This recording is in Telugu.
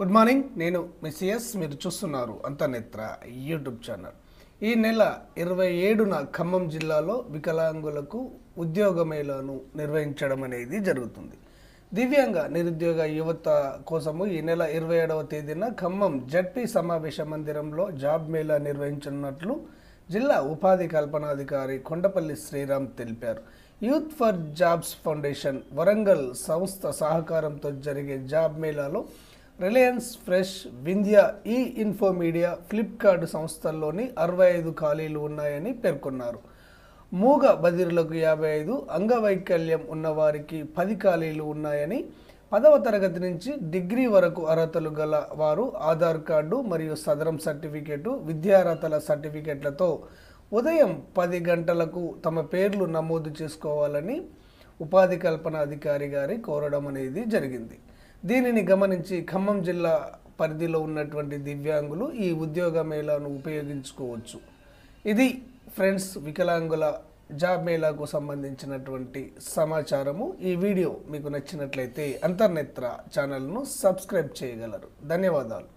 గుడ్ మార్నింగ్ నేను మిస్సిఎస్ మీరు చూస్తున్నారు అంతర్నేత్ర యూట్యూబ్ ఛానల్ ఈ నెల ఇరవై ఏడున ఖమ్మం జిల్లాలో వికలాంగులకు ఉద్యోగ మేళాను నిర్వహించడం అనేది జరుగుతుంది దివ్యాంగ నిరుద్యోగ యువత కోసము ఈ నెల ఇరవై ఏడవ తేదీన ఖమ్మం జడ్పీ సమావేశ మందిరంలో జాబ్ మేళా నిర్వహించనున్నట్లు జిల్లా ఉపాధి కల్పనాధికారి కొండపల్లి శ్రీరామ్ తెలిపారు youth for jobs foundation Warangal సంస్థ సహకారంతో జరిగే జాబ్ మేళాలో Reliance fresh Vindhya e infomedia Flipkart సంస్థల్లోని అరవై ఐదు ఖాళీలు ఉన్నాయని పేర్కొన్నారు మూగ బదిరులకు యాభై ఐదు అంగవైకల్యం ఉన్నవారికి పది ఖాళీలు ఉన్నాయని పదవ తరగతి నుంచి డిగ్రీ వరకు అర్హతలు గల వారు ఆధార్ కార్డు మరియు సదరం సర్టిఫికేటు విద్యార్హతల సర్టిఫికేట్లతో ఉదయం పది గంటలకు తమ పేర్లు నమోదు చేసుకోవాలని ఉపాధి కల్పన అధికారి గారి కోరడం అనేది జరిగింది దీనిని గమనించి ఖమ్మం జిల్లా పరిధిలో ఉన్నటువంటి దివ్యాంగులు ఈ ఉద్యోగ మేళాను ఉపయోగించుకోవచ్చు ఇది ఫ్రెండ్స్ వికలాంగుల జాబ్ మేళాకు సంబంధించినటువంటి సమాచారము ఈ వీడియో మీకు నచ్చినట్లయితే అంతర్నేత్ర ఛానల్ను సబ్స్క్రైబ్ చేయగలరు ధన్యవాదాలు